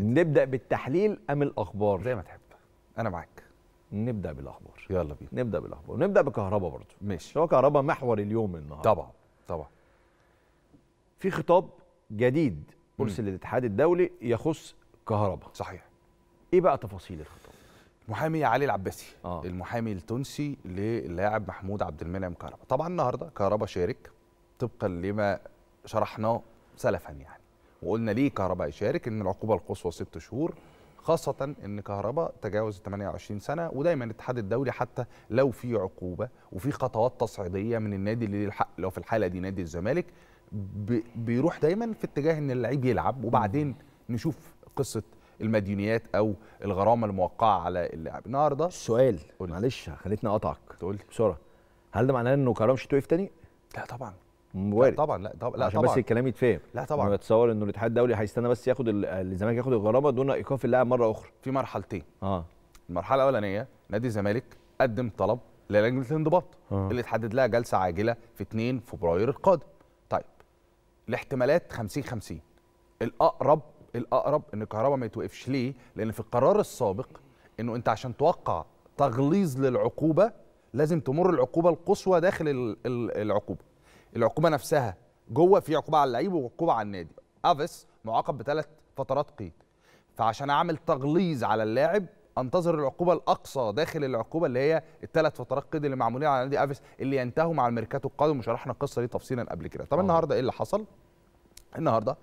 نبدا بالتحليل ام الاخبار زي ما تحب انا معاك نبدا بالاخبار يلا بينا نبدا بالاخبار نبدا بكهرباء برضه ماشي هو كهرباء محور اليوم النهارده طبعا طبعا في خطاب جديد ارسل للاتحاد الدولي يخص كهرباء صحيح ايه بقى تفاصيل الخطاب محامي علي العباسي آه. المحامي التونسي للاعب محمود عبد المنعم كهربا طبعا النهارده كهربا شارك طبقا لما شرحناه سلفا يعني وقلنا ليه كهرباء يشارك ان العقوبه القصوى ست شهور خاصة ان كهرباء تجاوز 28 سنة ودايما الاتحاد الدولي حتى لو في عقوبة وفي خطوات تصعيدية من النادي اللي الحق لو في الحالة دي نادي الزمالك بيروح دايما في اتجاه ان اللعيب يلعب وبعدين نشوف قصة المديونيات او الغرامة الموقعة على اللاعب النهارده السؤال معلش خليتني اقطعك تقول بسرعة هل ده معناه انه كهرباء مش هتقف تاني؟ لا طبعا وارد طبعا لا طبعا لا عشان طبعا بس الكلام يتفهم لا طبعا تصور انه الاتحاد الدولي هيستنى بس ياخد الزمالك ياخد الغرامه دون ايقاف اللاعب مره اخرى في مرحلتين اه المرحله الاولانيه نادي الزمالك قدم طلب للجنه الانضباط آه. اللي اتحدد لها جلسه عاجله في 2 فبراير القادم طيب الاحتمالات 50 50 الاقرب الاقرب ان الكهرباء ما يتوقفش ليه لان في القرار السابق انه انت عشان توقع تغليظ للعقوبه لازم تمر العقوبه القصوى داخل العقوبه العقوبه نفسها جوه في عقوبه على اللعيب وعقوبه على النادي افيس معاقب بثلاث فترات قيد فعشان اعمل تغليظ على اللاعب انتظر العقوبه الاقصى داخل العقوبه اللي هي الثلاث فترات قيد اللي معمولين على نادي افيس اللي ينتهوا مع الميركاتو القادم وشرحنا القصه دي تفصيلا قبل كده طب أوه. النهارده ايه اللي حصل النهارده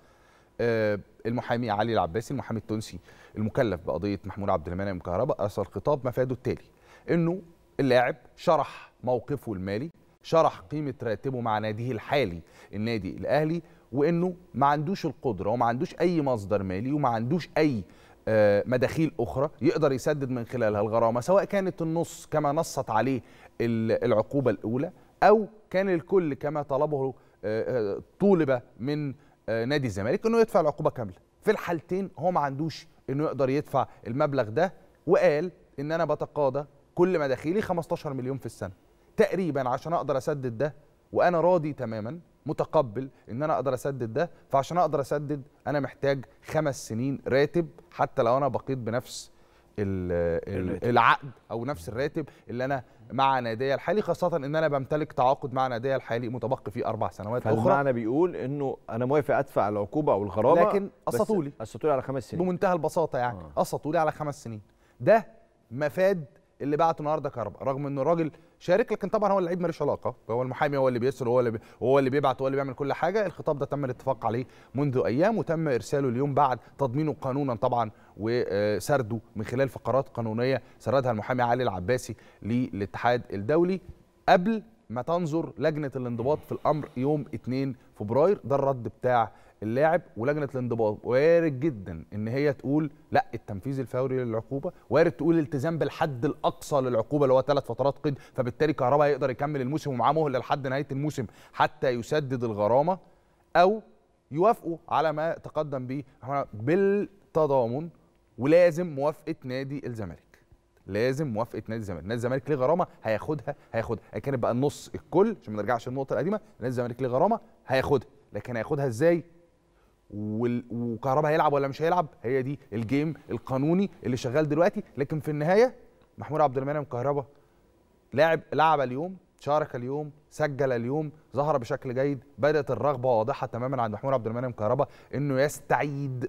آه، المحامي علي العباسي المحامي التونسي المكلف بقضيه محمود عبد المنعم كهرباء ارسل خطاب مفاده التالي انه اللاعب شرح موقفه المالي شرح قيمه راتبه مع ناديه الحالي النادي الاهلي وانه ما عندوش القدره وما عندوش اي مصدر مالي وما عندوش اي آه، مداخيل اخرى يقدر يسدد من خلالها الغرامه سواء كانت النص كما نصت عليه العقوبه الاولى او كان الكل كما طلبه آه، آه، طولب من نادي الزمالك انه يدفع العقوبه كامله في الحالتين هو ما عندوش انه يقدر يدفع المبلغ ده وقال ان انا بتقاضى كل مداخيلي 15 مليون في السنه تقريبا عشان اقدر اسدد ده وانا راضي تماما متقبل ان انا اقدر اسدد ده فعشان اقدر اسدد انا محتاج خمس سنين راتب حتى لو انا بقيت بنفس العقد او نفس الراتب اللي انا مع نادي الحالي خاصه ان انا بمتلك تعاقد مع نادي الحالي متبقي فيه اربع سنوات اخرى فالمعنى بيقول انه انا موافق ادفع العقوبه او الغرامه لكن قسطولي قسطولي على خمس سنين بمنتهى البساطه يعني قسطولي آه. على خمس سنين ده مفاد اللي بعته النهارده كهرباء رغم انه الراجل شارك لكن طبعا هو اللعيب مالوش علاقه هو المحامي هو اللي بيسر هو اللي بي... هو اللي بيبعت هو اللي بيعمل كل حاجه الخطاب ده تم الاتفاق عليه منذ ايام وتم ارساله اليوم بعد تضمينه قانونا طبعا وسرده آه، من خلال فقرات قانونيه سردها المحامي علي العباسي للاتحاد الدولي قبل ما تنظر لجنه الانضباط في الامر يوم 2 فبراير ده الرد بتاع اللاعب ولجنه الانضباط وارد جدا ان هي تقول لا التنفيذ الفوري للعقوبه وارد تقول التزام بالحد الاقصى للعقوبه اللي هو ثلاث فترات قيد فبالتالي كهربا هيقدر يكمل الموسم ومعاه مهله لحد نهايه الموسم حتى يسدد الغرامه او يوافقوا على ما تقدم به بالتضامن ولازم موافقه نادي الزمالك لازم موافقه نادي الزمالك نادي الزمالك ليه غرامه هياخدها هياخدها ان كانت بقى النص الكل عشان ما نرجعش للنقطه القديمه نادي الزمالك ليه غرامه هياخدها لكن هياخدها ازاي وكهربا هيلعب ولا مش هيلعب هي دي الجيم القانوني اللي شغال دلوقتي لكن في النهايه محمود عبد المنعم كهربا لاعب لعب اليوم شارك اليوم سجل اليوم ظهر بشكل جيد بدات الرغبه واضحه تماما عند محمود عبد المنعم كهربا انه يستعيد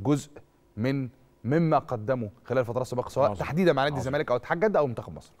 جزء من مما قدمه خلال الفتره السابقه سواء تحديدا مع نادي الزمالك او اتحاد او منتخب مصر